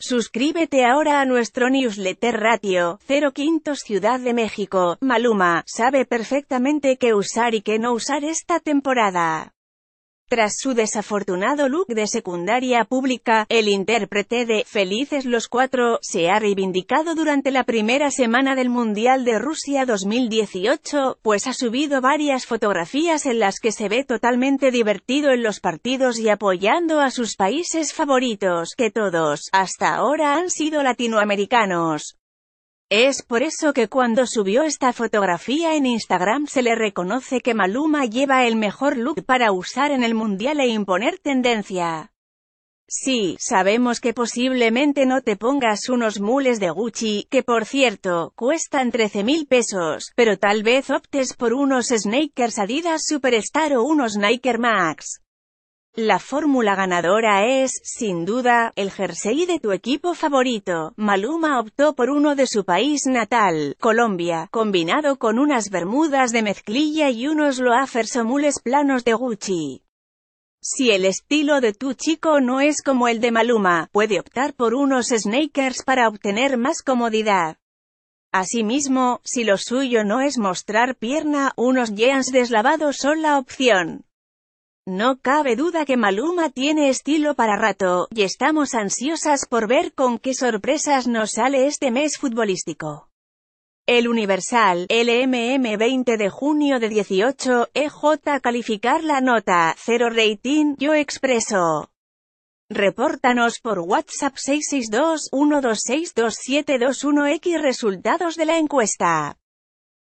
Suscríbete ahora a nuestro newsletter Ratio, 0 Ciudad de México. Maluma, sabe perfectamente qué usar y qué no usar esta temporada. Tras su desafortunado look de secundaria pública, el intérprete de Felices los Cuatro se ha reivindicado durante la primera semana del Mundial de Rusia 2018, pues ha subido varias fotografías en las que se ve totalmente divertido en los partidos y apoyando a sus países favoritos, que todos, hasta ahora han sido latinoamericanos. Es por eso que cuando subió esta fotografía en Instagram se le reconoce que Maluma lleva el mejor look para usar en el mundial e imponer tendencia. Sí, sabemos que posiblemente no te pongas unos mules de Gucci, que por cierto, cuestan 13 mil pesos, pero tal vez optes por unos sneakers Adidas Superstar o unos Nike Max. La fórmula ganadora es, sin duda, el jersey de tu equipo favorito. Maluma optó por uno de su país natal, Colombia, combinado con unas bermudas de mezclilla y unos loafers o mules planos de Gucci. Si el estilo de tu chico no es como el de Maluma, puede optar por unos sneakers para obtener más comodidad. Asimismo, si lo suyo no es mostrar pierna, unos jeans deslavados son la opción. No cabe duda que Maluma tiene estilo para rato, y estamos ansiosas por ver con qué sorpresas nos sale este mes futbolístico. El Universal, LMM 20 de junio de 18, EJ calificar la nota, 0 rating, yo expreso. Repórtanos por WhatsApp 662-1262721X resultados de la encuesta.